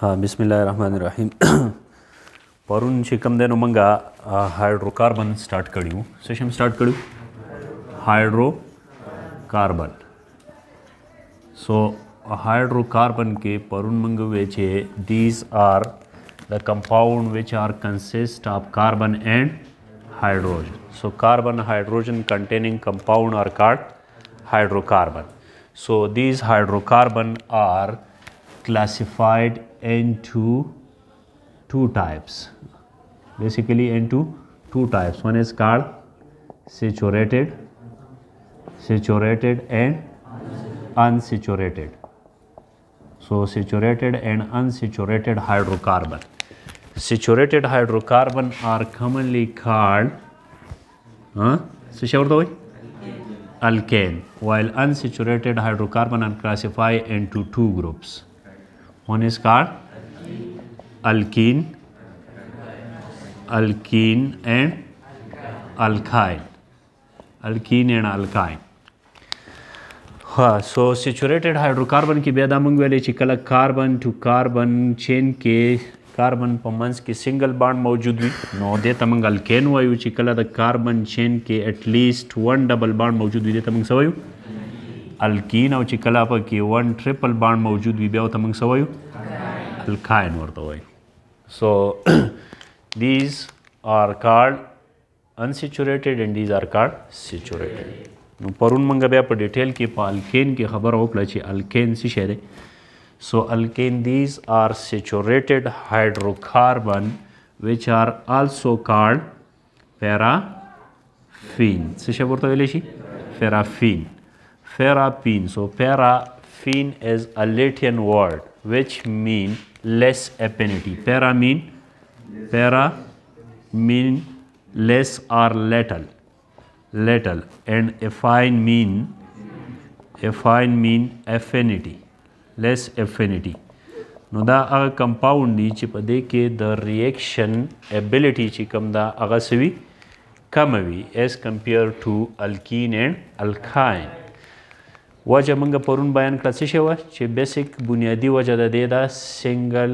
हाँ बिसमीम परुन शिकम देन उमंगा हाइड्रोकार्बन स्टार्ट करूँ session start hydro hydrocarbon so hydrocarbon के परुन मंग वेचे these are the compound which are consist of carbon and hydrogen so carbon hydrogen containing compound are called hydrocarbon so these hydrocarbon are classified into two types basically into two types one is called saturated saturated and unsaturated so saturated and unsaturated hydrocarbon saturated hydrocarbon are commonly called huh? alkane while unsaturated hydrocarbon are classified into two groups one is कार alkene alkene and alkyne alkene and alkyne हाँ so saturated hydrocarbon की बेदा मंगवेली ची कल carbon to carbon chain के carbon पमंस की सिंगल बाड मौजूद हुई नो दे तमंग अल्केन वायु ची द कार्बन चेन के एटलीस्ट वन डबल बाड मौजूद हुई दे तमंग सवायु अल्किन और ची कल की वन ट्रिपल बाड मौजूद हुई ब्याह तमंग सवायु alkyne ورته وایي so these are called unsaturated and these are called saturated نو پرون مونږ بیا په ډیټیل کې په الکین کې خبر وکړه چې الکین څه شی دی سو الکین دیز آر سچوریټډ هایدروکاربن which are also called paraffin څه شی ورته ویلی شي paraffin paraffin so paraffin is a Latin word which mean less affinity. Para mean para mean less or little little and affine mean affine mean affinity less affinity نو دا هغه کمپاوند دی چې په دې کې د ریاکشن ابيليټي چې کوم دا هغه سوي کم وي as compared to alkene and alkyne وجه موږ پرون بیان کړه څه شی و چې بیسیک بنیادی وجه د دې دا سنگل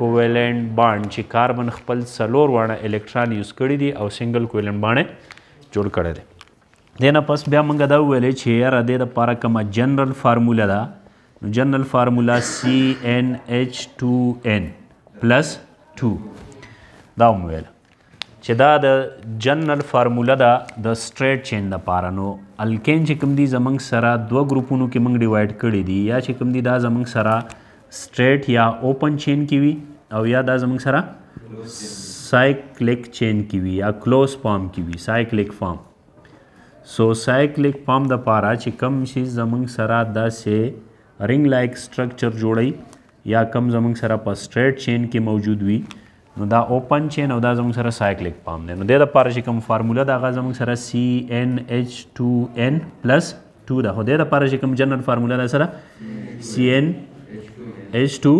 کوولنت بانډ چې کاربن خپل څلور وړه الکترون یوز کړي دي او سنگل کوولنت باندې جوړ کړي دي دینه پس بیا موږ دا ویلې چې یاره د دې لپاره کومه جنرال فارموله ده نو جنرال فارمولا سی ان ایچ 2 ان پلس 2 دا مو ویل چې دا د جنرال فارموله ده د سټریټ چین لپاره نو الکین چې کوم دي زمنګ سره دوه ګروپونو کې موږ ډیوایډ کړي دي یا چې کوم دي دا زمنګ سره سټریټ یا اوپن چین کې وي او یا دا زمنګ سره سایکلیک چین کې وي یا کلوز فارم کې وي سایکلیک فارم سو سایکلیک فارم د پاره چې کم شي زمنګ سره داسې رنګ لایک سټرکچر جوړي یا کم زمنګ سره په سټریټ چین کې موجود وي نو دا اوپن چین او دا زموږ سره سایکلیک پام دی نو د لپاره چې کوم فارموله دا هغه زموږ سره سی ان ایچ 2 ان پلس 2 دا هو د لپاره چې کوم جنرال فارموله دا سره سی ان ایچ 2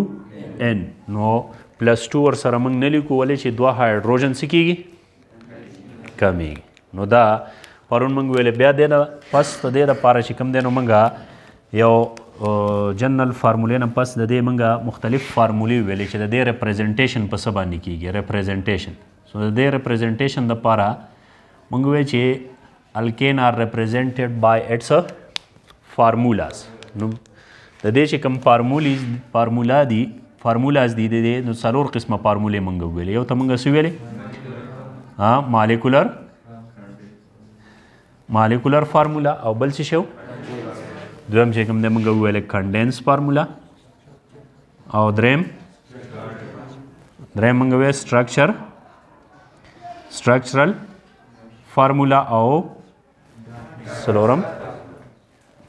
ان نو پلس 2 ور سره موږ نه لیکو ولې چې دوه هایدروجن سکیږي کمیږي نو دا پرون موږ ویل بیا د پس د دې لپاره چې کوم دی نو موږ یو جنرال فارمولې نه پس د دې منګه مختلف فارمولې ویلې چې د دې ریپرزینټیشن په څه باندې کیږي ریپرزینټیشن سو د دې ریپرزینټیشن د پاره موږ وی چې الکین آر ریپرزینټډ بای اټس فارمولاز نو د دې چې کوم فارمولیز فارمولا دي فارمولاز دي د نو څلور قسمه فارمولې مونږ ویلې یو ته مونږ سو ویلې ها مالیکولر مالیکولر فارمولا او بل څه شو دویم چې کوم دی موږ ویل کنډنس فارمولا او دریم دریم موږ ویل سټرکچر سټرکچرل فارمولا او سلورم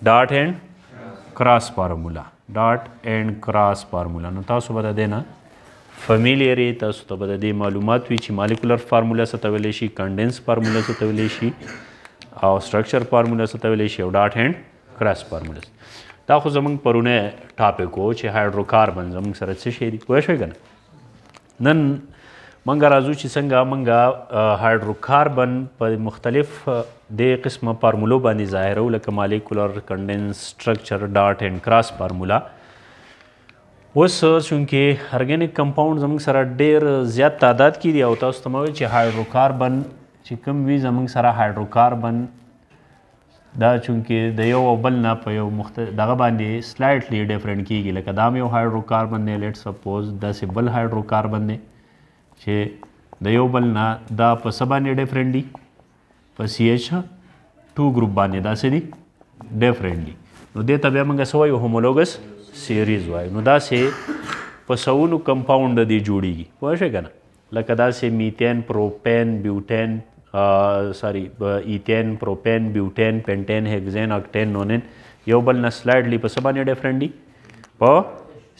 ډاټ اینڈ کراس فارمولا ډاټ اینڈ کراس فارمولا نو تاسو به د نه فامیلیری تاسو ته به د معلومات وي چې مالیکولر فارمولا څه ته ویلی شي کنډنس فارمولا څه ته ویلی شي او سټرکچر فارمولا څه ته ویلی شي او ډاټ اینڈ کراس فارمولا دا خو زمونږ پرونه ټاپک وو چې هایدروکاربن زمونږ سره څه شی دی پوه شوئ که نه نن منګه راځو چې څنګه منګه هایدروکاربن په مختلف د قسمه فارمولو باندې ظاهرو لکه مالیکولر کنډنس سټرکچر ډاټ اینڈ کراس فارمولا اوس چونکې ارګانیک کمپاوند زموږ سره ډېر زیات تعداد کې دي او تاسو ته چې هایدروکاربن چې کوم وي زموږ سره هایدروکاربن دا چونکې د یو او بل نه په یو مختلف دغه باندې سلایټلی ډیفرنٹ کیږي لکه دا یو هایډرو کاربن دی لیټ سپوز داسې بل هایډرو کاربن دی چې د یو بل نه دا په څه باندې ډیفرنٹ دي په سی ایچ ټو ګروپ باندې داسې دي ډیفرنٹ دي نو دې ته بیا موږ څه وایو هومولوګس سیریز وایو نو داسې په سونو کمپاوند دی جوړیږي پوه شئ که نه لکه داسې میتین پروپین بیوټین سوري ایتین پروپین بیوټین پینټین هیگزین اکټین نونین یو بل نه سلایډلی په څه باندې ډیفرنٹ دي په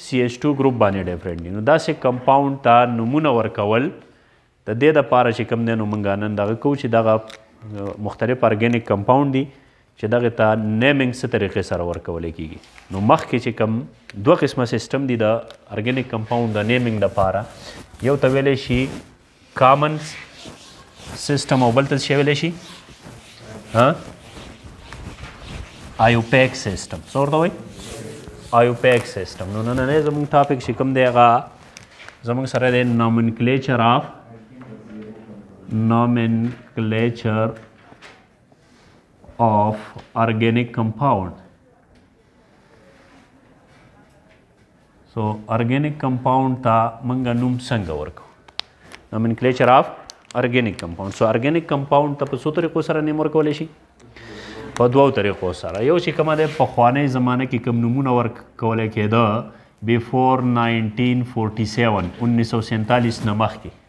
سی ایچ 2 ګروپ باندې ډیفرنٹ دي نو داسې کمپاوند ته نمونه ورکول د دې لپاره چې کوم دی نو موږ نن دغه کو چې دغه مختلف ارګینیک کمپاوند دي چې دغه ته نیمینګ څه طریقې سره ورکول کیږي نو مخکې چې کوم دوه قسمه سیستم دي د ارګینیک کمپاوند د نیمینګ لپاره یو ته ویلې شي کامنز σύστημα βέλτιση Huh? IOPEC system. Sort the way? IOPEC system. No, no, no, no. Zamung topic shikam dega. Zamung sare de nomenclature of nomenclature of organic compound. So organic compound ta manga num sanga work. Nomenclature of ارګینیک کمپاوند سو ارګینیک کمپاوند ته په څو طریقو سره نیم ورکول شي په دوو طریقو سره یو چې کومه د پخوانی زمانه کې کم نمونه ورکول کېده بیفور 1947 1947 نه مخکې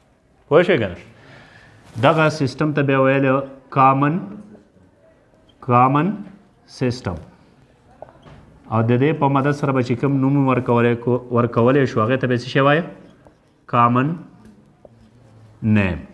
پوه شئ کنه دغه سیستم ته بیا ویل کامن کامن سیستم او د دې په مدد سره به چې کوم نوم ورکولې ورکولې شو هغه ته به څه شي وایي کامن نیم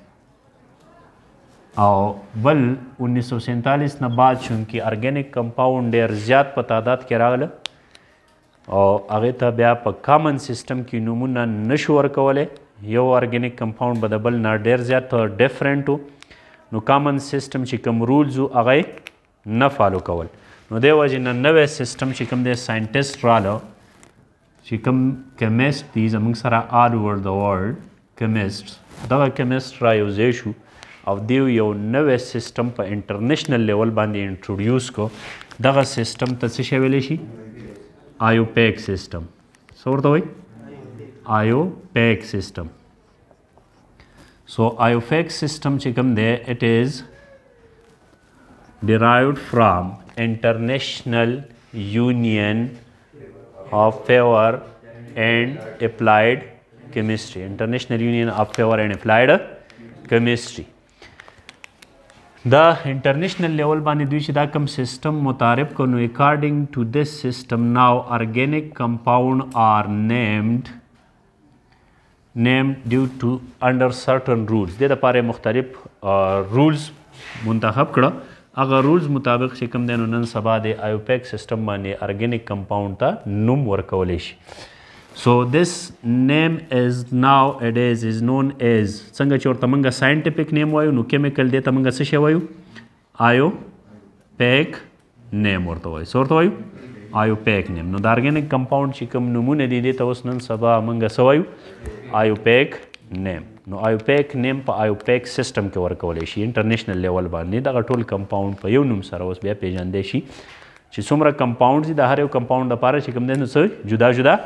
او بل 1947 نه بعد شون کې ارګانیک کمپاوند ډیر زیات په تعداد کې راغله او هغه ته بیا په کامن سیستم کې نمونه نشور کوله یو ارګانیک کمپاوند به د بل نه ډیر زیات ډیفرنټ نو کامن سیستم چې کوم رولز هغه نه فالو کول نو دی وجه نه نوې سیستم چې کوم دی ساينټیسټ رااله چې کوم کیمست دي زموږ سره آل اوور د ورلد کیمست دغه کیمست را یوځای شو او دی یو نوې سیستم په انټرنیشنل لیول باندې انټروډیوس کو دغه سیستم ته څه شویل شي آیو پیک سیستم څه ورته وایي آیو پیک سیستم سو آیو پیک سیستم چې کوم دی اټ از derived فرام international یونین of فیور اینڈ applied کیمسٹری international یونین of فیور اینڈ applied کیمسٹری دا انټرنیشنل لیول باندې دوی چې دا کوم سیستم متعارف کړو اکارډینګ ټو دیس سیستم ناو ارګینیک کمپاوند آر نیمډ نیمډ ډیو ټو انډر سرټن رولز د لپاره مختلف رولز منتخب کړه هغه رولز مطابق چې کوم دین نن سبا د آیوپیک سیستم باندې ارګینیک کمپاوند ته نوم ورکول شي so this name is nowadays is known as څنګه چې ورته موږ ساينټیفیک نیم وایو نو کیمیکل دی ته موږ څه شی وایو آیو پیک نیم ورته وایو څه ورته وایو آیو پیک نیم نو د ارګانیک کمپاوند چې کوم نمونه دي د ته اوس نن سبا موږ څه وایو آیو پیک نیم نو آیو پیک نیم په آیو پیک سیستم کې ورکول شي انټرنیشنل لیول باندې دغه ټول کمپاوند په یو نوم سره اوس بیا پیژندل شي چې څومره کمپاوندز دي د هر یو کمپاوند لپاره چې کوم دي نو څه جدا جدا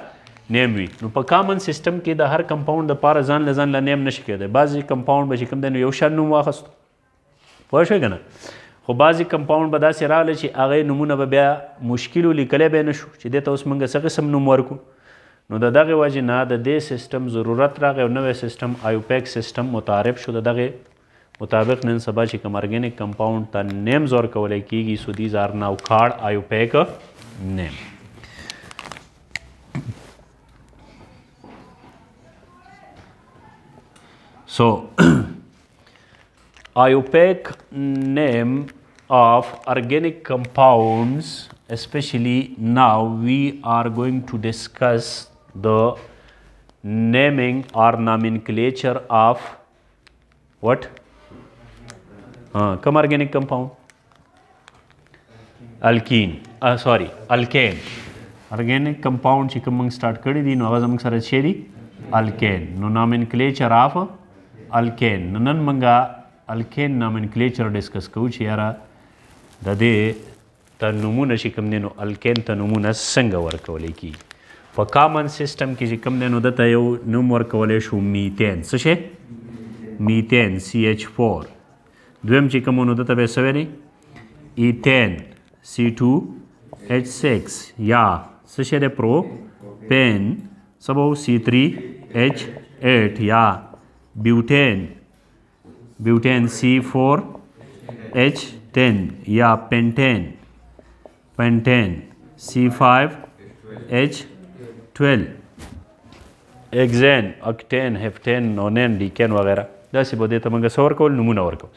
نیم وي نو په کامن سیستم کې د هر کمپاوند د پاره ځان له ځان له نیم نشي کېدای بعضی کمپاوند به چې کوم دی نو یو شان نوم واخیست پوه شوې که نه خو بعضی کمپاوند به داسې راغلی چې هغه نومونه به بیا مشکلو لیکلی به نه شو چې دې ته اوس موږ څه قسم نوم ورکو نو د دغې وجې نه د دې سیستم ضرورت راغی او نوی سیستم آیوپیک سیستم متعارف شو د دغې مطابق نن سبا چې کوم ارګینک کمپاوند ته نیمز ورکولی کېږي سو دیز آر ناو کارډ آیوپیک نیم So, IOPAC name of organic compounds, especially now we are going to discuss the naming or nomenclature of what? Uh, come organic compound? Alkene, uh, sorry, alkane. Organic compound, chikamang start kari di, no awaz amang alkane. No nomenclature of الکین نو نن موږ الکین نامنکلیچر ډیسکس کوو چې یاره د دې ته نومونه چې کوم دی نو الکین ته نومونه څنګه ورکولی کیږي په کامن سیسټم کې چې کوم دی نو دته یو نوم ورکولی شو میتین څه شی میتین سی ایچ فور دویم چې کوم نو دته به څه ویلی ایتین سی ټو ایچ سیکس یا څه شی دی پرو پین سبو سی تھری ایچ ایٹ یا butane butane C four H ten या pentane pentane C five H twelve hexane octane heptane nonane decane वगैरह داسې به دې ته موږ څه ورکول نومونه ورکو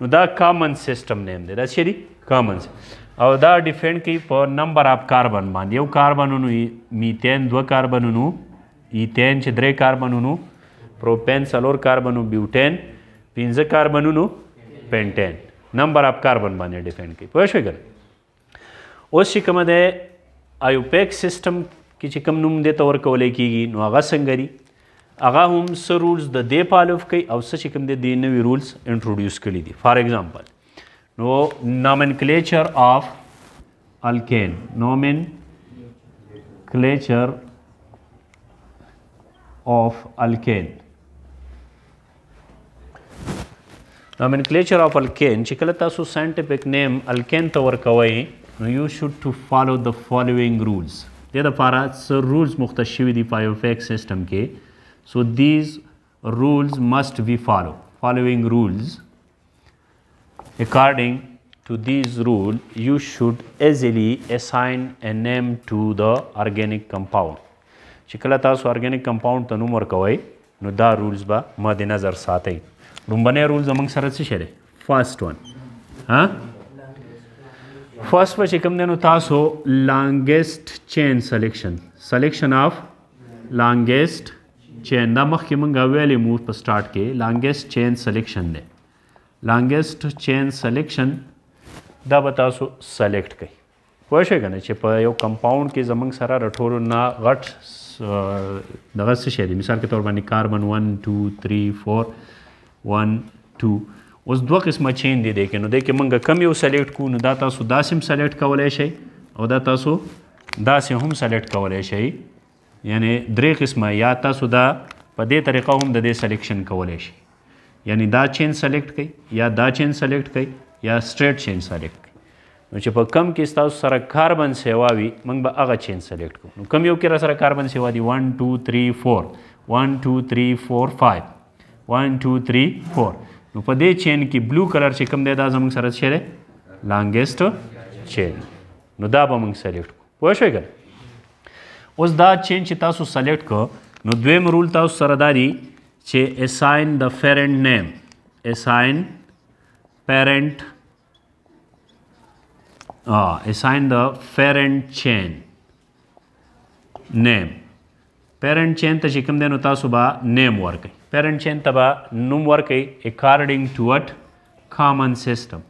نو دا کامن سیسټم نیم دی دا څه دی کامن او دا ډیفرنٹ کوي په نمبر اف کاربن باندې یو کاربنونو میتین دوه کاربنونو ایتین چې درې کاربنونو پروپین سلور کاربنو بیوټین پنځه کاربنونو پینټین نمبر اپ کاربن باندې ډیپند کوي پوه شئ ګره اوس چې کوم ده ایوپیک سیستم کې چې کوم نوم دی تور کولای کیږي نو هغه څنګه دی هغه هم سر رولز د دې پالوف کوي او څه چې کوم دی د نوې رولز انټروډیوس کړي دي فار ایگزامپل نو نامنکلیچر اف الکین نومنکلیچر of e alkane nomenclature of alkane چې کله تاسو scientific name alkane ته ورکوئ نو you should to follow the following rules د دې لپاره څه rules مختص شوي دي په یو فیک سیستم کې so these rules must be follow following rules according to these rule you should easily assign a name to the organic compound چې کله تاسو organic compound ته نوم ورکوئ نو دا رولز به ما د نظر ساتي لومبنه رول زمنګ سره څه شری فرست ون ها فرست به کوم نه نو تاسو لانګیسټ چین سلیکشن سلیکشن اف لانګیسټ چین دا مخکې مونږ ویلې مو په سٹارټ کې لانګیسټ چین سلیکشن دی لانګیسټ چین سلیکشن دا به تاسو سلیکټ کړئ پوه شئ کنه چې په یو کمپاوند کې زمنګ سره رټور نه غټ دغه څه شی دی مثال کې تور باندې کاربن 1 2 3 4 1 2 اوس دوه قسمه چین دی دی کې نو دی کې مونږ کم یو سلیکټ کو نو دا تاسو داسې هم سلیکټ کولی شئ او دا تاسو داسې هم سلیکټ کولی شئ یعنی درې قسمه یا تاسو دا په دې طریقه هم د دې سلیکشن کولی شئ یعنی دا چین سلیکټ کړئ یا دا چین سلیکټ کړئ یا سټریټ چین سلیکټ نو چې په کم کې تاسو سره کاربن سیوا وي موږ به هغه چین سلیکټ کوو نو کم یو کې را سره کاربن سیوا دي 1 2 3 4 1 2 3 4 5 1 2 3 4 نو په دې چین کې بلو کلر چې کم دی دا زموږ سره څه دی لانګیسټ چین نو دا به موږ سلیکټ کوو پوه شئ ګل اوس دا چین چې تاسو سلیکټ کو نو دویم رول تاسو سره دا دی چې اساین د پیرنٹ نیم اساین پیرنٹ uh assign the parent chain name parent chain తికం దేను తాసబా name వర్కై parent chain తబా నం వర్కై according to what common system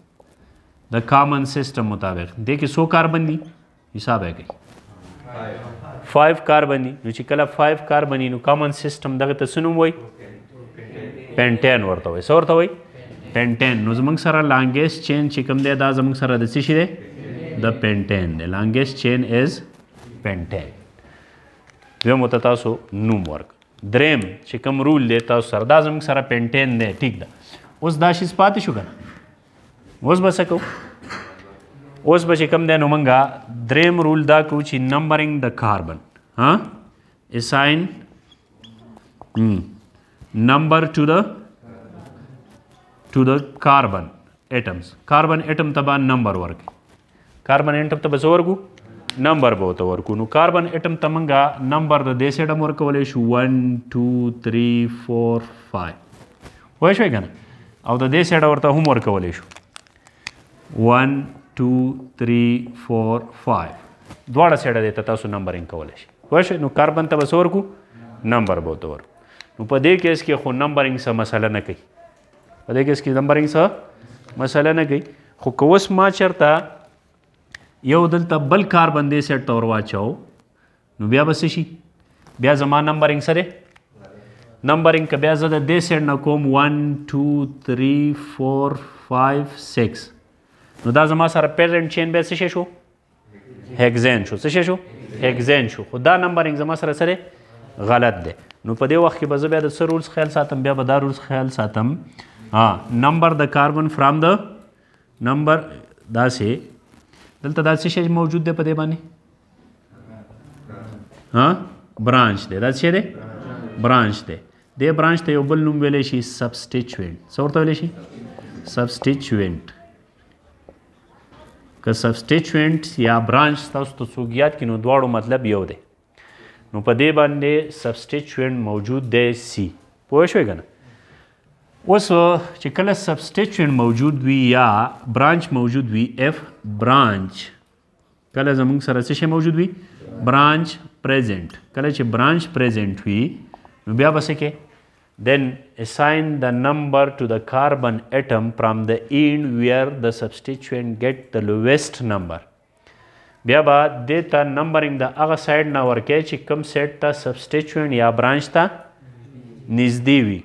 the common system ముతబిక్ దేకి 10 కార్బని హిసాబ్ హై గయ్ 5 కార్బని ఉచి కల 5 కార్బని ను కామన్ సిస్టం దగత సను వై పెంటెన్ వర్తా వై సవర్తా వై పెంటెన్ ను జమంగ సరా లాంగ్వేజ్ చైన్ చికం దేదా జమంగ సరా దసి చిడే the pentane. The longest chain is pentane. Vyam hota tha so noom work. Drem shikam rule de tha sardazam sara pentane de ठीक दा. उस दाश इस पाती शुगर. उस बस को. उस बस शिकम दे नोमंगा द्रेम रूल दा कुछ नंबरिंग द कार्बन. हाँ? Assign mm, number to the to the carbon atoms. Carbon atom तबान number work. کاربن اټم ته به څه ورکو نمبر به ورته ورکو نو کاربن اټم ته موږ نمبر د دې سیډم ورکولی شو 1 2 3 4 5 وای شوې کنه او د دې سیډ ورته هم ورکولی شو 1 2 3 4 5 دواړه سیډه دې ته تاسو نمبرینګ کولی شئ وای شوې نو کاربن ته به څه ورکو نمبر به ورته ورکو نو په دې کیس کې خو نمبرینګ څه مسله نه کوي په دې کیس کې نمبرینګ څه مسله نه کوي خو کوس ما چرته یو دلته بل کار بندې سیټ تور واچو نو بیا بس شي بیا زما نمبرنګ سره نمبرنګ ک بیا زه د دې سیټ نه کوم 1 2 3 4 5 6 نو دا زما سره پیرنټ چین به څه شو هگزن شو څه شو هگزن شو خو دا نمبرنګ زما سره سره غلط دی نو په دې وخت کې به زه بیا د سر رولز خیال ساتم بیا به دا رولز خیال ساتم ها نمبر د کاربن فرام د نمبر دا سه دلته دا څه شی موجود دی په دې باندې ها برانچ دی دا څه دی برانچ دی د برانچ ته یو بل نوم ویل شي سبسټیچوئنٹ څه ورته ویل شي سبسټیچوئنٹ که سبسټیچوئنٹ یا برانچ تاسو ته څوک یاد کینو دواړو مطلب یو دی نو په دې باندې سبسټیچوئنٹ موجود دی سی پوه شئ کنه اوس چې کله سبسټیچوئنټ موجود وي یا برانچ موجود وي اف برانچ کله زموږ سره څه شی موجود وي برانچ پریزنت کله چې برانچ پریزنت وي نو بیا به څه کې then assign the number to the carbon atom from the end where the substituent get the lowest number بیا به دې ته نمبرینګ د هغه سایډ نه ورکې چې کم سیټ ته سبسټیچوئنټ یا برانچ ته نږدې وي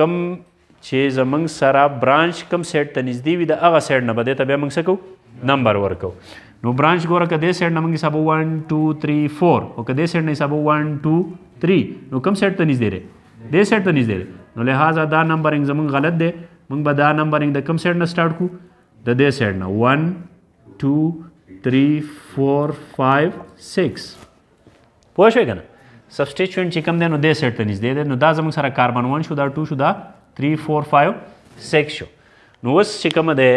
کم چې زمنګ سره برانچ کم سیټ ته نږدې وي د هغه سیټ نه بده ته بیا موږ سکو نمبر ورکو نو برانچ ګوره کده سیټ نه موږ حسابو 1 2 3 4 او کده سیټ نه حسابو 1 2 3 نو کم سیټ ته نږدې ره دې سیټ ته نږدې ره نو لہذا دا نمبرینګ زمنګ غلط دی موږ به دا نمبرینګ د کم سیټ نه سٹارټ کو د دې سیټ نه 1 2 3 4 5 6 پوه شئ کنه سبسټیچوئنټ چې کوم دی نو دې سیټ ته نږدې دی نو دا زموږ سره کاربن 1 شو دا 2 شو دا 3, 4, 5, 6 شو نو اوس چې کومه ده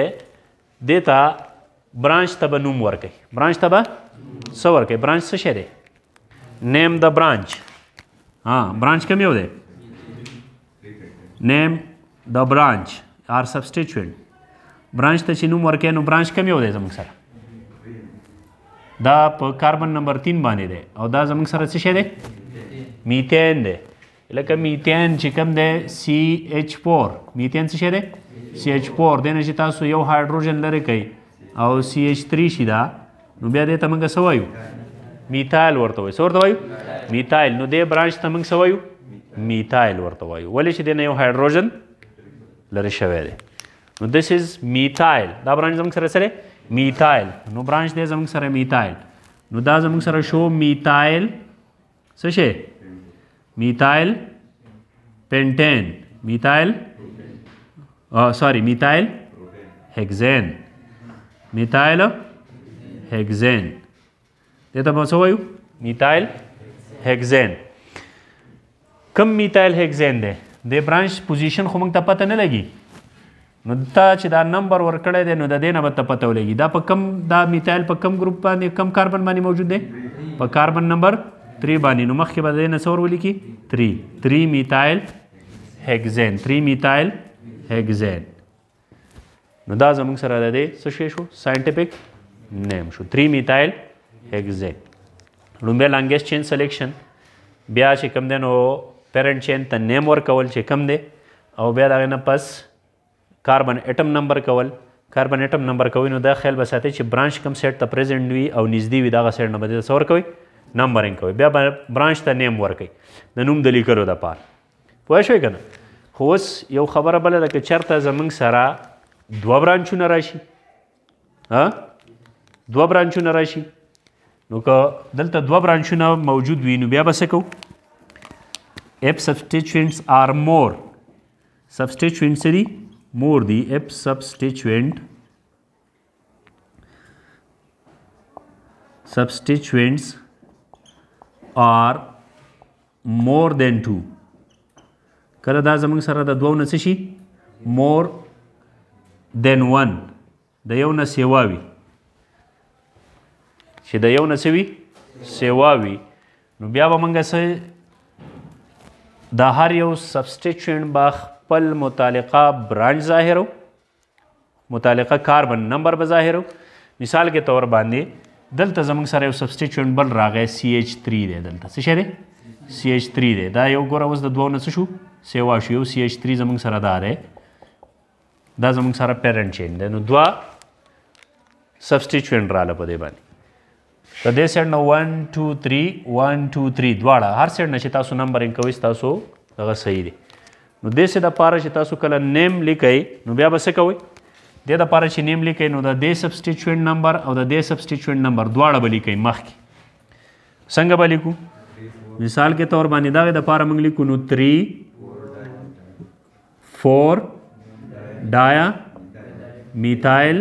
دې ته برانچ ته به نوم ورکوي برانچ ته به څه ورکوي برانچ څه شی دی نیم د برانچ ها برانچ کوم یو دی نیم د برانچ آر سبسټیچوئنټ برانچ ته چې نوم ورکوي نو برانچ کوم یو دی زموږ سره دا په کاربن نمبر 3 باندې دی او دا زموږ سره څه شی دی میتین دی لکه میتین چې کوم دی سی ایچ 4 میتین څه شی دی سی ایچ 4 دنه چې تاسو یو هایدروجن لري کوي او سی ایچ 3 شي دا نو بیا دې تمنګ سوایو میتایل ورته وایي څورته وایو میتایل نو دې برانچ تمنګ سوایو میتایل ورته وایو ولې چې دنه یو هایدروجن لري شوی دی نو دیس از میتایل دا برانچ زموږ سره سره میتایل نو برانچ دې زموږ سره میتایل نو دا زموږ سره شو میتایل څه شي methyl pentane methyl sorry methyl hexane methyl hexane તે તમે શું આવ્યું methyl hexane કમ methyl hexane દે દે branch position ખો મગતા પતા ન લગી نو دا چې دا نمبر ورکړی دی نو د دې نه به ته پته ولګي دا په کم دا میتایل په کم ګروپ باندې کم کاربن باندې موجود دی په کاربن نمبر 3 باندې نو مخکې به د نه څور ولیکي 3 3 میتایل هیگزین 3 میتایل هیگزین نو دا زموږ سره د څه شی شو ساينټیفیک نیم شو 3 میتایل هیگزین لومبه لانګیس چین سلیکشن بیا چې کم دی نو پیرنټ چین ته نیم ورکول چې کم دی او بیا دغه نه پس کاربن اټم نمبر کول کاربن اټم نمبر کوي نو دا خیال به ساتي چې برانچ کم سیټ ته پریزنټ وي او نږدې وي دغه سیټ نه بده څور کوي نمبرینګ کوئ بیا برانچ ته نیم ورکړئ د نوم د لیکلو دپاره پوه شوئ که نه خو اوس یو خبره بله ده که چېرته زموږ سره دوه برانچونه راشي دوه برانچونه راشي نو که دلته دوه برانچونه موجود وي نو بیا به څه کوو اف سبسټیچوینټس آر مور سبسټیچوینټ څه دي مور دي اف سبسټیچوینټ substituents are more than 2 کله دا زمونږ سره د دوو نه څه شي more than 1 د یو نه سیوا وي چې د یو نه څه وي سیوا وي نو بیا به موږ څه د هر یو سبسټیټوئنټ به خپل متعلقه برانچ ظاهرو متعلقه کاربن نمبر به ظاهرو مثال کې طور باندې دلته زمونږ سره یو سبسټیچوئنت بل راغی سی ایچ 3 دی دلته څه شی دی سی ایچ 3 دی دا یو ګوره اوس د دوو نه څه شو سیوا شو یو سی ایچ 3 زمونږ سره دا دی دا زمونږ سره پیرنټ چین دی نو دوه سبسټیچوئنت رااله په دې باندې د دې سیډ نه 1 2 3 1 2 3 دواړه هر سیډ نه چې تاسو نمبرینګ کوئ تاسو هغه صحیح دی نو دې سیډ لپاره چې تاسو کله نیم لیکئ نو بیا به څه کوئ د د پاره چې نیم لیکئ نو د دې سبسټیټیوئنټ نمبر او د دې سبسټیټیوئنټ نمبر دواړه به لیکئ مخکې څنګه به لیکو مثال کې طور باندې دغه د پاره موږ لیکو نو 3 4 ډایا میتایل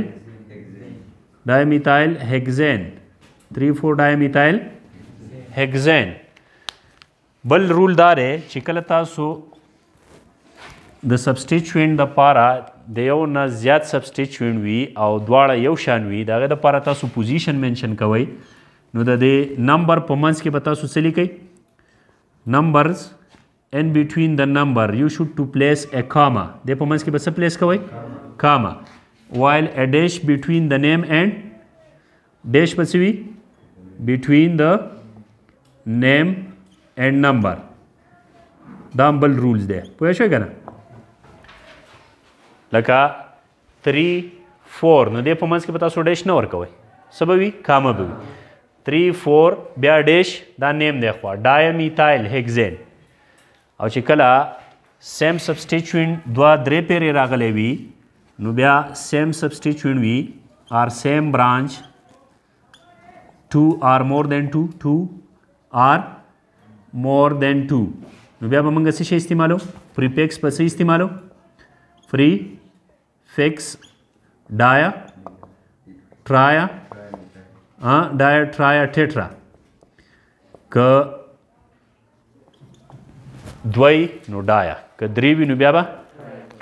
ډایا میتایل هیگزین 3 4 ډایا میتایل هیگزین بل رول دار چې کله تاسو د سبسټیچوینټ د پاره د یو نه زیات سبسټیچوینټ وي او دواړه یو شان وي دغه د پاره تاسو پوزیشن منشن کوئ نو د دې نمبر په منځ کې به تاسو څه لیکئ نمبرز in between the number you should to place a comma د په منځ کې به څه پلیس کوئ comma while a dash between the name and dash به څه وي between the name and number دا هم بل رولز دی پوه شوئ که نه لکه 3 4 نو دې په منځ کې به تاسو ډیش نه ورکوئ سبوي کامه به وي 3 4 بیا ډیش دا نیم دی خو ډایمیتایل هیگزین او چې کله سیم سبسټیچوئنټ دوا درې پیرې راغلې وي نو بیا سیم سبسټیچوئنټ وي آر سیم برانچ 2 آر مور دین 2 2 آر مور دین 2 نو بیا به موږ څه شی استعمالو پریفکس په څه استعمالو فری fix, dia, tria, uh, dia, tria, tetra. Că دوی نو ډایا که درې وي نو بیا به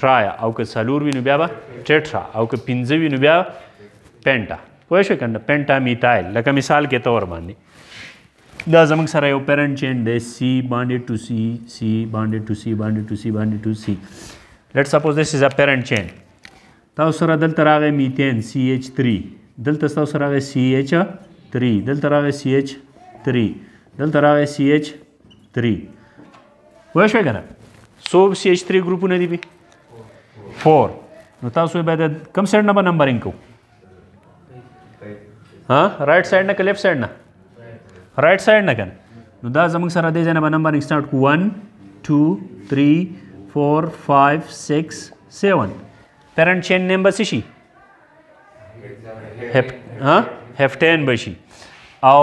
ټرایا او که څلور وي نو بیا به ټیټرا او که پنځه وي نو بیا پینټا پوه شوې که نه پینټا میتایل لکه مثال کې طور باندې دا زموږ سره یو پیرنټ چین دی سی باندې ټو سی سی باندې ټو سی باندې ټو سی باندې ټو سی لیټ سپوز دیس از ا پیرنټ چین تاسو سره دلته راغی میتین CH3 دلته تاسو سره راغی CH3 دلته راغی CH3 دلته راغی CH3 وای شو کنه سو CH3 ګروپونه دي به 4 نو تاسو به د کم سایډ نه نمبرینګ کو ها رائټ سایډ نه کلیف سایډ نه رائټ سایډ نه کنه نو دا زموږ سره دی ځنه نمبرینګ سٹارټ کو 1 2 3 4 5 6 7 پیرنټ چین نیم به شي هپټین به شي او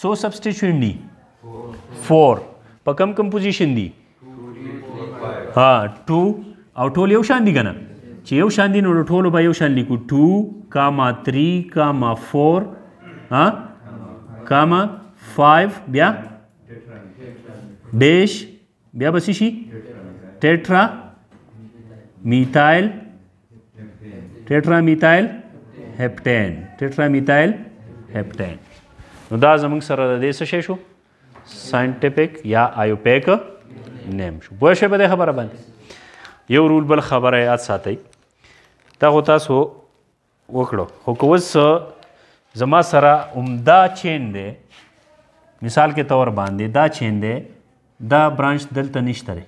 سو سبسټیټیوشن دي 4 په کم کمپوزیشن دي ها 2 او ټول یو شان دي کنه چې یو شان دي نو ټول به یو شان لیکو 2 کاما 3 کاما 4 ها کاما 5 بیا ډیش بیا بس شي ټیټرا میتایل ټیټرامتایل هپټین ټیټرامتایل هپټین نو دا زمونږ سره د دې څه شی شو ساينټیفیک یا آیوپیک نیم شو بوه شی به خبره باندې یو رول بل خبره یاد ساتئ دا خو تاسو وکړو خو کوس زما سره عمده چین دی مثال کې تور باندې دا چین دی دا برانچ دلته نشته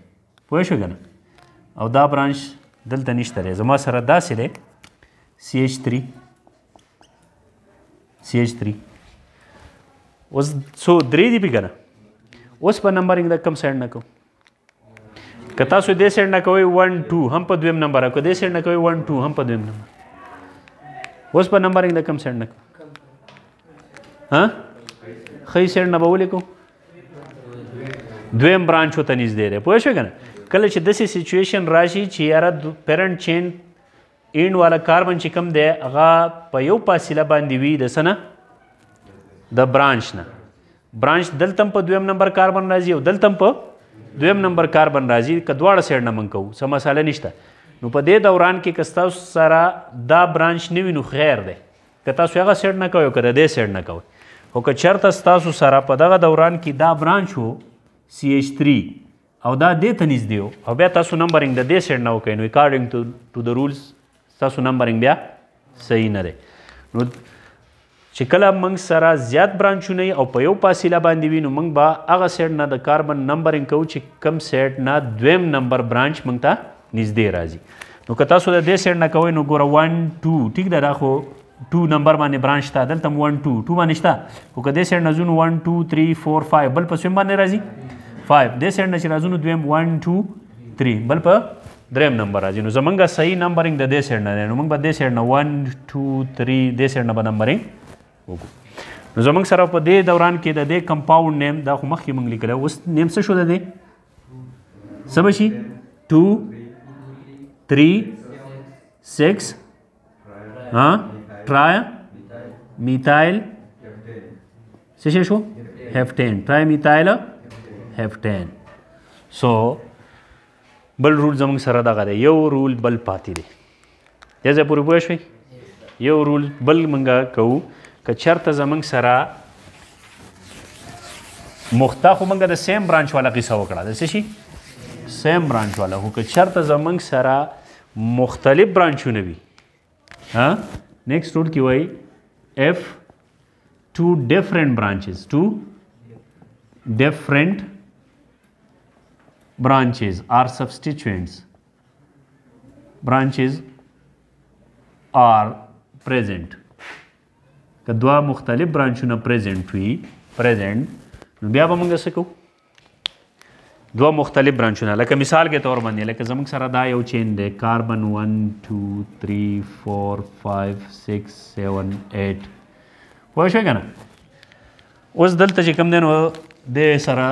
پوه شو کنه او دا برانچ دلته نشته زما سره داسې دی CH3 CH3 اوس څو درې دي به کنه اوس په نمبرینګ د کم ساند نه کوم که تاسو دې سیډ نه کوي 1 2 هم په دویم نمبر راکو دې سیډ نه کوي 1 2 هم په دویم نمبر اوس په نمبرینګ د کم سیډ نه کوم ها خې سیډ نه بولې کو دویم برانچ وته نږدې ده پوه شو کنه کله چې داسې سچویشن راشي چې یاره پیرنټ چین اینډ والا کاربن چې کوم دی هغه په یو فاصله باندې وي د سنه د برانچ نه برانچ دلته په دویم نمبر کاربن راځي او دلته په دویم نمبر کاربن راځي که دواړه سیډ نه منکو څه مساله نشته نو په دې دوران کې کستا سره دا برانچ نه وینو خیر دی که تاسو هغه سیډ نه کوئ که د دې سیډ نه کوئ او که چرته ستاسو سره په دغه دوران کې دا برانچ وو سی ایچ 3 او دا دې ته نږدې او بیا تاسو نمبرینګ د دې سیډ نه وکړئ نو اکارډینګ ټو د رولز ستاسو نمبرنګ بیا صحیح نه دی نو چې کله موږ سره زیات برانچونه او په یو فاصله باندې وي نو موږ به هغه سیټ نه د کاربن نمبرنګ کوو چې کم سیټ نه دویم نمبر برانچ موږ ته نږدې راځي نو که تاسو د دې سیټ نه کوئ نو ګوره ون ټو ټیک ده دا خو ټو نمبر باندې برانچ تا دلته 1 2 2 باندې شته خو که دې سیټ نه ځو 1 2 3 4 5 بل په سیم باندې راځي 5 دې سیټ نه چې راځو دویم 1 2 3 بل په دریم نمبر راځي نو زمونږ صحیح نمبرینګ د دې سیډ نه دی نو موږ به دې سیډ نه 1 2 3 دې سیډ نه به نمبرینګ وکړو نو زمونږ سره په دې دوران کې د دې کمپاوند نیم دا خو مخکې موږ لیکلی اوس نیم څه شو د دې څه به شي 2 3 6 ها ټرایا میتایل څه شو هیفتین ټرایا میتایل هیفتین سو so, بل رول زموږ سره دغه دی یو رول بل پاتې دی یا زه پورې پوه شوي یو رول بل منګه کوو که چرته زموږ سره مختا خو منګه د سیم برانچ والا قصه وکړه د څه شي سیم برانچ والا خو که چرته زموږ سره مختلف برانچونه وي ها نیکسټ رول کې وایي if two different branches two different branches are substituents branches are present که دوه مختلف برانچونه present وي present نو بیا به موږ څه کوو دوه مختلف برانچونه لکه مثال کې تور باندې لکه زموږ سره دا یو چین دی کاربن 1 2 3 4 5 6 7 8 پوه شئ کنه اوس دلته چې کوم دی نو د سره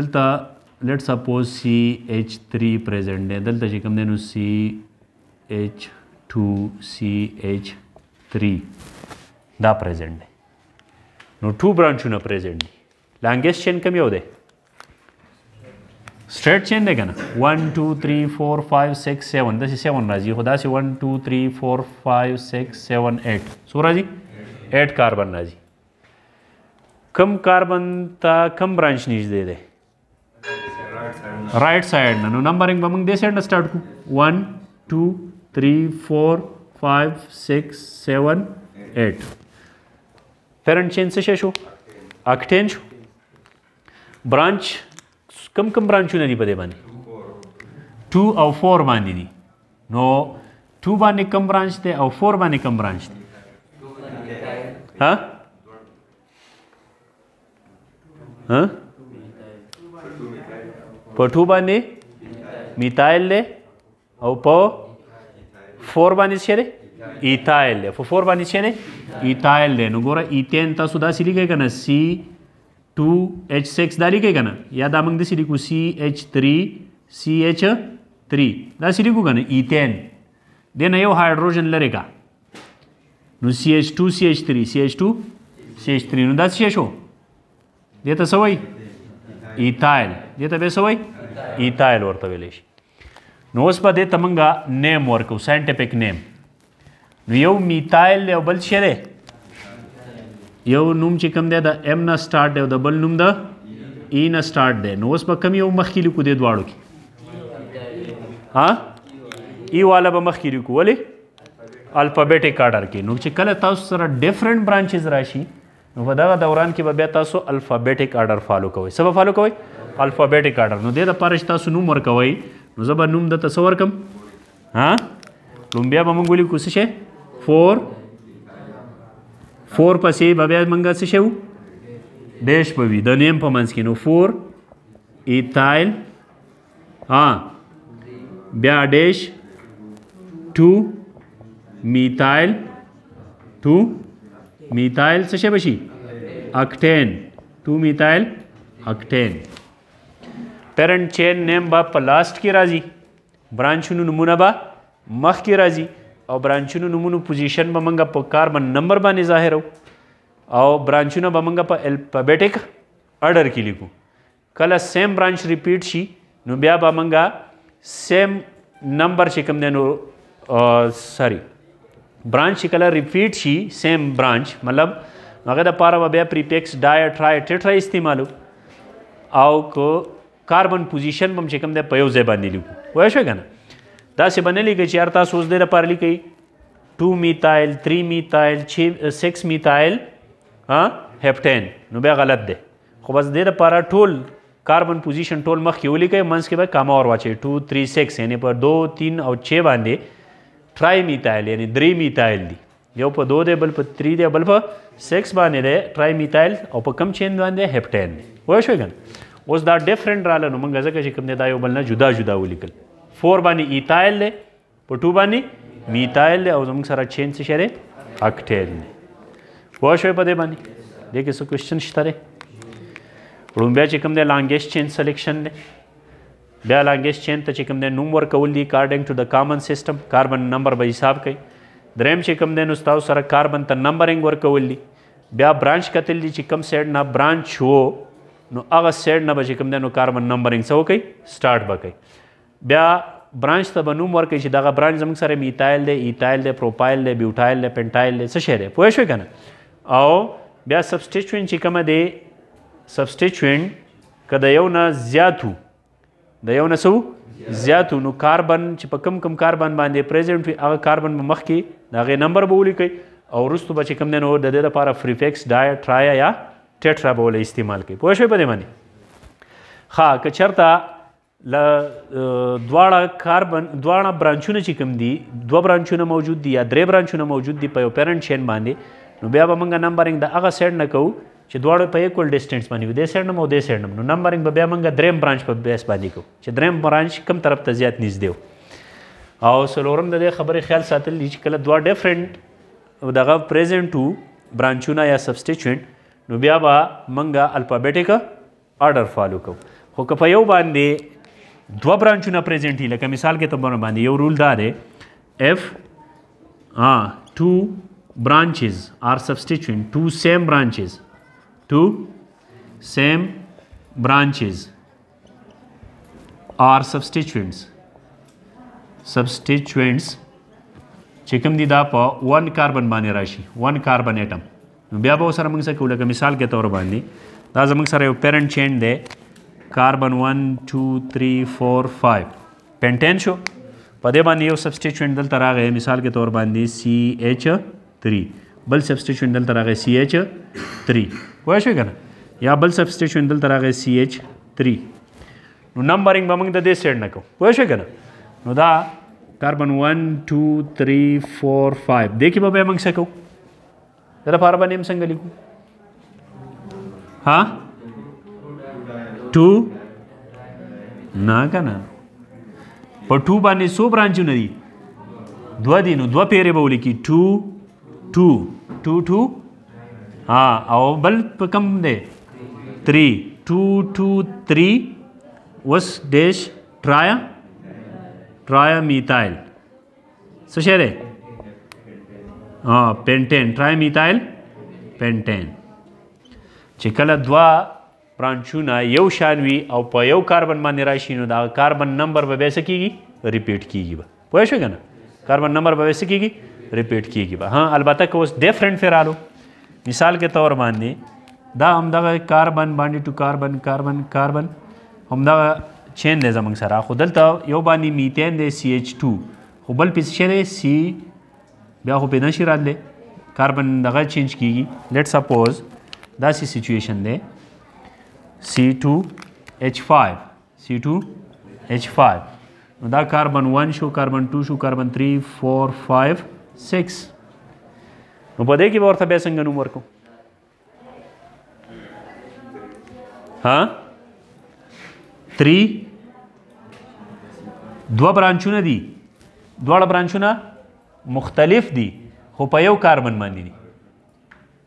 دلته let's suppose CH3 present دی دلته چې کوم دی نو CH2 CH3 دا present دی نو ټو برانچونه present دي لانګیسټ چین کوم یو دی سټریټ چین دی کنه 1 2 3 4 5 6 7 دا 7 راځي خدا سي 1 2 3 4 5 6 7 8 سو راځي 8 کاربن راځي کم کاربن ته کم برانچ نږدې دی right side ना number एक मैं दे side start को one two three four five six seven eight फेरन chain से शेष हो अखटेन छो ब्रांच कम कम ब्रांच हो नहीं पदे बानी टू और फोर बानी नी नो टू बानी कम ब्रांच थे और फोर बानी कम ब्रांच थे हाँ हाँ په 2 باندې میتایل دی او په 4 باندې څه دی ایتایل دی په 4 باندې څه دی ایتایل دی نو ګوره ایتین تاسو دا سلی کوي کنه سی 2 H6 دا لیکي کنه یا دا موږ د سلی کو سی H3 سی H3 دا سلی کو کنه ایتین دنه یو هایدروجن لري کا نو CH2 CH3 CH2 CH3 نو دا څه شو دته سوي ایتایل دې ته وسوي ایتایل ورته ویل شي نو اوس په دې تمنګا نیم ورکو ساينټیفیک نیم نو یو میتایل یو بل څه دی یو نوم چې کوم دی د ایم نه سٹارټ دی او د بل نوم د ای نه سٹارټ دی نو اوس په کوم یو مخکې لیکو دی دواړو کې ها ای والا به مخکې لیکو ولی الفابېټیک آرډر کې نو چې کله تاسو سره ډیفرنٹ برانچز راشي نو په دغه دوران کې به بیا تاسو الفابیټیک آرډر فالو کوئ څه به فالو کوئ الفابیټیک آرډر نو دې دپاره چې تاسو نوم ورکوئ نو زه به نوم درته څه ورکړم ها لومبیا به موږ ولیکو څه شی فور فور پسې به بیا موږ څه شی وو ډیش به وي د نیم په منځ کې نو فور ایتایل ها بیا ډیش ټو میتایل ټو میتایل څه شی بشي اکټین ټو میتایل اکټین پیرنټ چین نیم به په لاست کې راځي برانچونو نمونه به مخ کې راځي او برانچونو نمونو پوزیشن به موږ په کاربن نمبر باندې ظاهر او برانچونه به موږ په الفابېټیک آرډر کې لیکو کله سیم برانچ ریپیټ شي نو بیا به موږ سیم نمبر چې کوم دی نو سوري برانچ چې کله ریپیټ شي سیم برانچ مطلب هغه د پاره بیا پریپیکس ډای ټرای ټټرا استعمالو او کو کاربن پوزیشن هم چې کوم دی په یو ځای باندې لیکو وای شو کنه دا څه باندې لیکي چې ارتا سوز دې لپاره لیکي 2 میتایل 3 میتایل 6 میتایل ها هپټین نو بیا غلط دی خو بس دې لپاره ټول کاربن پوزیشن ټول مخ کې ولیکي منځ کې به کاما اور واچي 2 3 6 یعنی پر 2 3 او 6 باندې ट्राई ट्रैमिथाइल यानी द्रीमिथाइल दी योप दो दे बल्प त्री दे बल्प सेक्स बने दे ट्राइमिथाइल ओप कम चेन बन दे हेप्टेन वो शो गन उस दा डिफरेंट रहा नो मंग गजा कशिकम दे दायो बलना जुदा जुदा वो लिकल फोर बानी इथाइल दे पर टू बानी मिथाइल दे और मंग सारा चेन से शेरे अक्टेन वो शो पदे बानी देखे क्वेश्चन चिकम दे longest chain selection بیا لانګیج چین ته چې کوم دی نوم ورکول دي اکارډنګ ټو د کامن سیستم کاربن نمبر به حساب کوي دریم چې کوم دی نو ستاسو سره کاربن ته نمبرنګ ورکول دي بیا برانچ کتل دي چې کوم سیډ نه برانچ وو نو هغه سیډ نه به چې کوم دی نو کاربن نمبرنګ څه وکړي سټارټ به کوي بیا برانچ ته به نوم ورکړي چې دغه برانچ زموږ سره میتایل دی ایتایل دی پروپایل دی بیوټایل دی پینټایل دی څه شی دی پوه شوې که نه او بیا سبسټیچوین چې کومه دی سبسټیچوین که د یو نه زیات وو د یو نسو زیاتو نو کاربن چې په کم کم کاربن باندې پریزنت وي هغه کاربن به مخکې د هغې نمبر به ولیکئ او وروستو به چې کوم دی نو د دې لپاره فریفیکس ډایا ټرایا یا ټیټرا به ولې استعمال کوي پوه شوئ په دې باندې ښه که چېرته له دواړه کاربن دواړه برانچونه چې کوم دي دوه برانچونه موجود دي یا درې برانچونه موجود دي په یو پیرنټ چین باندې نو بیا به موږ نمبرنګ د هغه سیډ نه کوو چې دواړه په ایکول ډیسټنس باندې وي دې سیډ نوم او دې سیډ نوم نو نمبرنګ به بیا موږ دریم برانچ په بیس باندې کوو چې دریم برانچ کم طرف ته زیات نږدې وو او سلورم د دې خبرې خیال ساتل دي چې کله دوه ډیفرنٹ دغه پریزنت ټو برانچونه یا سبسټیټوئنټ نو بیا به منګه الفابېټیک آرډر فالو کوو خو که په یو باندې دوه برانچونه پریزنت دي لکه مثال کې تمونه باندې یو رول دا دی اف ها ټو برانچز آر سبسټیټوئنټ ټو سیم برانچز two same branches are substituents substituents चिकम दीदा प वन कार्बन बाने राशि वन कार्बन एटम ब्या बहुत सारा मंग सके उलगा मिसाल के तौर पर दाज मंग सारे पेरेंट चेन दे carbon one two three four five pentane शो पदे बानी यो सब्सटिट्यूएंट दल तरा गए मिसाल के तौर बांधी सी एच थ्री बल सब्सटिट्यूएंट दल तरा गए सी एच थ्री गोयाशेगन ಯಾಬಲ್ ಸಬ್ಸ್ಟಿಟ್ಯೂಷನ್ ದಲ್ಲಿ ತರಾಗ ಸಿ ಎಚ್ ತ್ರೀ ನು ನಂಬರಿಂಗ್ ಬಮಂಗ್ ದೇ ಸೈಡ್ ನಕ ಹೋಯ್ಶಕನ ನುದಾ carbon one two three four five ದೇಖಿ ಬಾಬೆ ಅಮಂಗ್ ಸಕವು ಜರ ಫಾರಬಾ ನೇಮ್ ಸಂಗ ಲಿಖು हाँ टू ना कना पठू बाने सो ब्रांचू नदी द्व दी नु द्व पेरे बोली की टू टू टू टू ها او بل په کم دی 3 2 2 3 وس ډیش ټرایا ټرایا میتایل څه شی دی ها پینټین ټرایا میتایل پینټین چې کله دوا برانچونه یو شان وي او په یو کاربن باندې راشي نو دا کاربن نمبر به بیسه کیږي ریپیټ کیږي به پوه شئ کنه کاربن نمبر به بیسه کیږي ریپیټ کیږي به ها البته که اوس ډیفرنٹ فرالو مثال کې تور باندې دا همدغه کاربن باندې ټو کاربن کاربن کاربن همدغه چین دی زمونږ سره خو دلته یو باندې میتین دی سی ایچ ټو خو بل پسې څه دی سی بیا خو پې نشي راتلی کاربن دغه چینج کیږي لیټ سپوز داسې سچویشن دی سی ټو ایچ فایو سی ټو ایچ فایو نو دا کاربن ون شو کاربن ټو شو کاربن تھری فور فایو سکس نو په دې کې به ورته بیا څنګه نوم ورکو ها تری دوه برانچونه دي دواړه برانچونه مختلف دي خو په یو کاربن باندې دي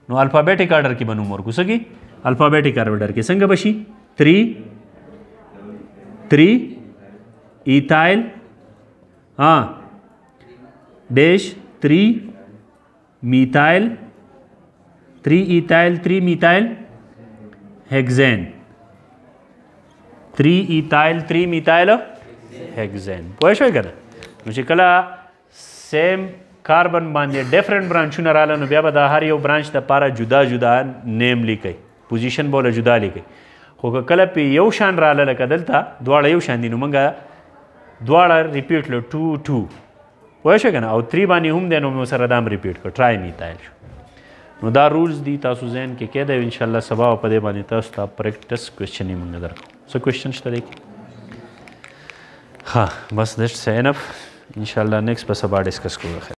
نو الفابېټیک آرډر کې به نوم ورکو څه کې الفابېټیک آرډر کې څنګه بشي تری تری ایتایل हाँ डैश थ्री methyl 3 ethyl 3 methyl hexane 3 ethyl 3 methyl hexane پوه شوئ که نه نو چې کله سیم کاربن باندې ډیفرنٹ برانچونه رااله نو بیا به د هر یو برانچ دپاره جدا جدا نیم لیکئ پوزیشن بوله جدا لیکي خو کله په یو شان رااله لکه دلته دواړه یو شان دي نو موږ دواړه ریپیټ له 2 2 पळोवं हांव थ्री बानी हूम देन हूम सरादाम रिपीट कर ट्राय न्ही तायेश नो दा रूल्स दी ता सुजैन के कह दे इंशाल्लाह सभा पदे बानी तस्ता प्रैक्टिस क्वेश्चन ही मंगा दर सो क्वेश्चन तो देखिए हाँ बस दैट्स एनफ इंशाल्लाह नेक्स्ट पर सभा डिस्कस करूँगा